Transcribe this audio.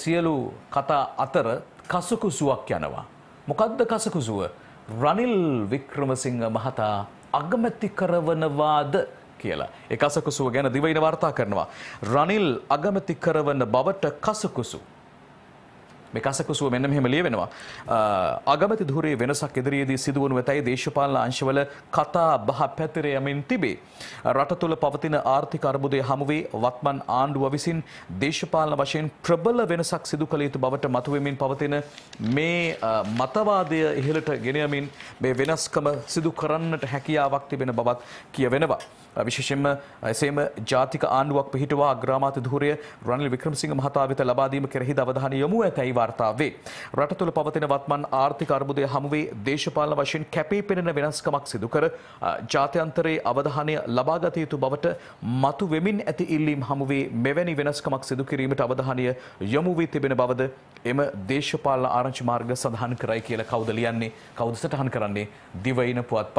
සියලු කතා අතර කසුකුසුවක් යනවා. මොකද්ද කසකුසුව රනිල් වික්‍රමසිංහ මහතා අගමැති කරවනවාද කියලා. ඒ කසකුසුව ගැන දිවයින වාර්තා කරනවා. රනිල් අගමැති කරවන බවට කසකුසු මේ කසකසුව මෙන්න මෙහෙම ලියවෙනවා. අගමැති ධුරේ වෙනසක් ඉදිරියේදී සිදුවනු ඇතැයි දේශපාලන අංශවල කතා බහ පැතිර යමින් තිබේ. රට තුළ පවතින ආර්ථික අර්බුදය හමුවේ වත්මන් ආණ්ඩුව විසින් දේශපාලන වශයෙන් ප්‍රබල වෙනසක් සිදු කළ යුතු බවට මතුවෙමින් පවතින මේ මතවාදය ඉහළට ගෙනයමින් මේ වෙනස්කම සිදු කරන්නට හැකියාවක් තිබෙන බවත් කියවෙනවා. විශේෂෙන්ම එසේම ජාතික ආණ්ඩුවක් පිහිටවා අග්‍රාමාත්‍ය ධූරය රනිල් වික්‍රමසිංහ මහතා වෙත ලබා දීම කෙරෙහිද අවධානය යොමු ඇතැයි වාර්තා වේ. රට තුළ පවතින වත්මන් ආර්ථික අර්බුදය හමුවේ දේශපාලන වශයෙන් කැපී පෙනෙන වෙනස්කමක් සිදු කර ජාත්‍යන්තරයේ අවධානය ලබාගත යුතු බවට මතු වෙමින් ඇති ඉල්ලීම් හමුවේ මෙවැනි වෙනස්කමක් සිදු කිරීමට අවධානය යොමු වී තිබෙන බවද එම දේශපාලන ආරංචි මාර්ග සඳහන් කරයි කියලා කවුද ලියන්නේ කවුද සටහන් කරන්නේ දිවයින පුවත්පත